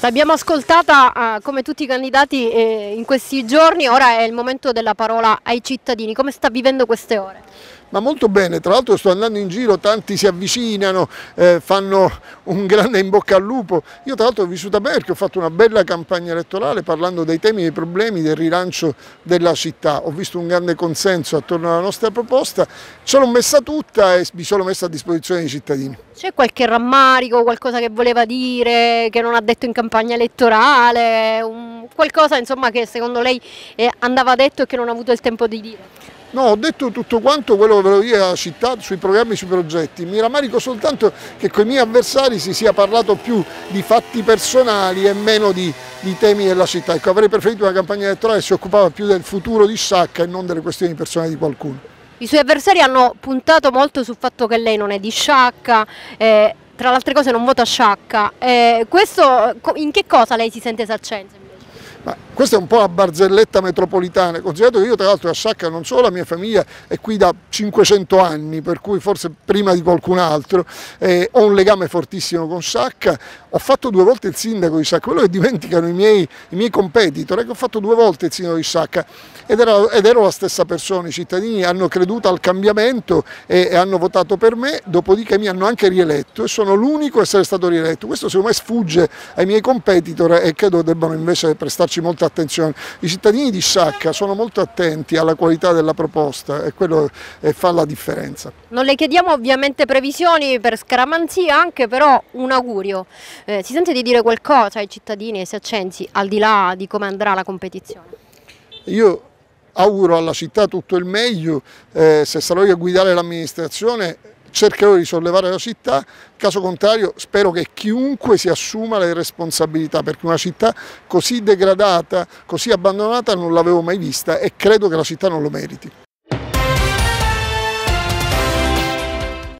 L'abbiamo ascoltata uh, come tutti i candidati eh, in questi giorni, ora è il momento della parola ai cittadini. Come sta vivendo queste ore? ma molto bene, tra l'altro sto andando in giro, tanti si avvicinano, eh, fanno un grande in bocca al lupo, io tra l'altro ho vissuto bene perché ho fatto una bella campagna elettorale parlando dei temi, dei problemi, del rilancio della città, ho visto un grande consenso attorno alla nostra proposta, ce l'ho messa tutta e mi sono messa a disposizione dei cittadini. C'è qualche rammarico, qualcosa che voleva dire, che non ha detto in campagna elettorale, qualcosa insomma che secondo lei eh, andava detto e che non ha avuto il tempo di dire? No, ho detto tutto quanto quello che volevo dire alla città sui programmi e sui progetti. Mi rammarico soltanto che con i miei avversari si sia parlato più di fatti personali e meno di, di temi della città. Ecco, avrei preferito una campagna elettorale che si occupava più del futuro di Sciacca e non delle questioni personali di qualcuno. I suoi avversari hanno puntato molto sul fatto che lei non è di Sciacca, eh, tra le altre cose non vota Sciacca. Eh, questo in che cosa lei si sente sacenza? Questa è un po' la barzelletta metropolitana, considerato che io tra l'altro a Sciacca non solo la mia famiglia è qui da 500 anni, per cui forse prima di qualcun altro, eh, ho un legame fortissimo con Sciacca, ho fatto due volte il sindaco di Sciacca, quello che dimenticano i miei, i miei competitor, è che ho fatto due volte il sindaco di Sciacca ed, era, ed ero la stessa persona, i cittadini hanno creduto al cambiamento e, e hanno votato per me, dopodiché mi hanno anche rieletto e sono l'unico a essere stato rieletto, questo secondo me sfugge ai miei competitor e credo debbano invece prestarci molta attenzione. I cittadini di Sacca sono molto attenti alla qualità della proposta e quello fa la differenza. Non le chiediamo ovviamente previsioni per scaramanzia, anche però un augurio. Eh, si sente di dire qualcosa ai cittadini e ai saccensi, al di là di come andrà la competizione? Io auguro alla città tutto il meglio, eh, se sarò io a guidare l'amministrazione cercherò di sollevare la città, caso contrario spero che chiunque si assuma le responsabilità perché una città così degradata, così abbandonata non l'avevo mai vista e credo che la città non lo meriti.